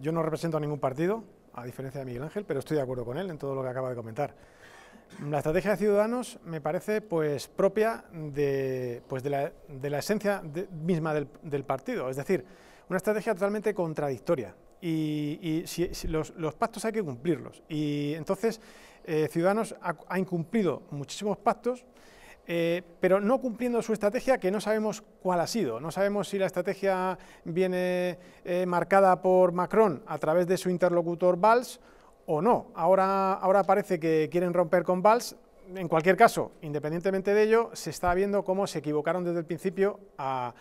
Yo no represento a ningún partido, a diferencia de Miguel Ángel, pero estoy de acuerdo con él en todo lo que acaba de comentar. La estrategia de Ciudadanos me parece pues, propia de, pues, de, la, esencia misma del, partido, es decir, una estrategia totalmente contradictoria. Y, si, los, pactos hay que cumplirlos. Y entonces eh, Ciudadanos ha incumplido muchísimos pactos eh, pero no cumpliendo su estrategia que no sabemos cuál ha sido. No sabemos si la estrategia viene eh, marcada por Macron a través de su interlocutor Valls o no. Ahora, ahora parece que quieren romper con Valls. En cualquier caso, independientemente de ello, se está viendo cómo se equivocaron desde el principio a,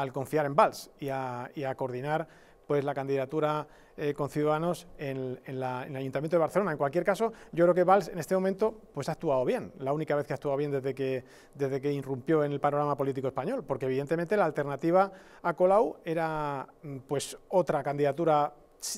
al confiar en Valls y a, coordinar pues la candidatura eh, con Ciudadanos en, el Ayuntamiento de Barcelona. En cualquier caso, yo creo que Valls en este momento pues ha actuado bien, la única vez que ha actuado bien desde que, desde que irrumpió en el panorama político español, porque evidentemente la alternativa a Colau era mm, pues otra candidatura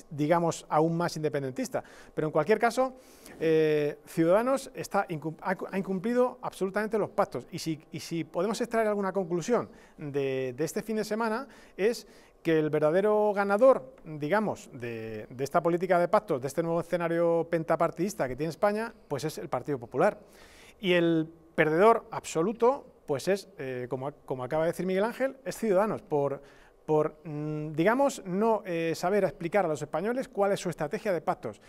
digamos, aún más independentista. Pero en cualquier caso, eh, Ciudadanos está ha incumplido absolutamente los pactos. Y si, podemos extraer alguna conclusión de, este fin de semana es que el verdadero ganador, digamos, de, esta política de pactos, de este nuevo escenario pentapartidista que tiene España, pues es el Partido Popular. Y el perdedor absoluto, pues es, eh, como, como acaba de decir Miguel Ángel, es Ciudadanos, por por, mm, digamos, no eh, saber explicar a los españoles cuál es su estrategia de pactos.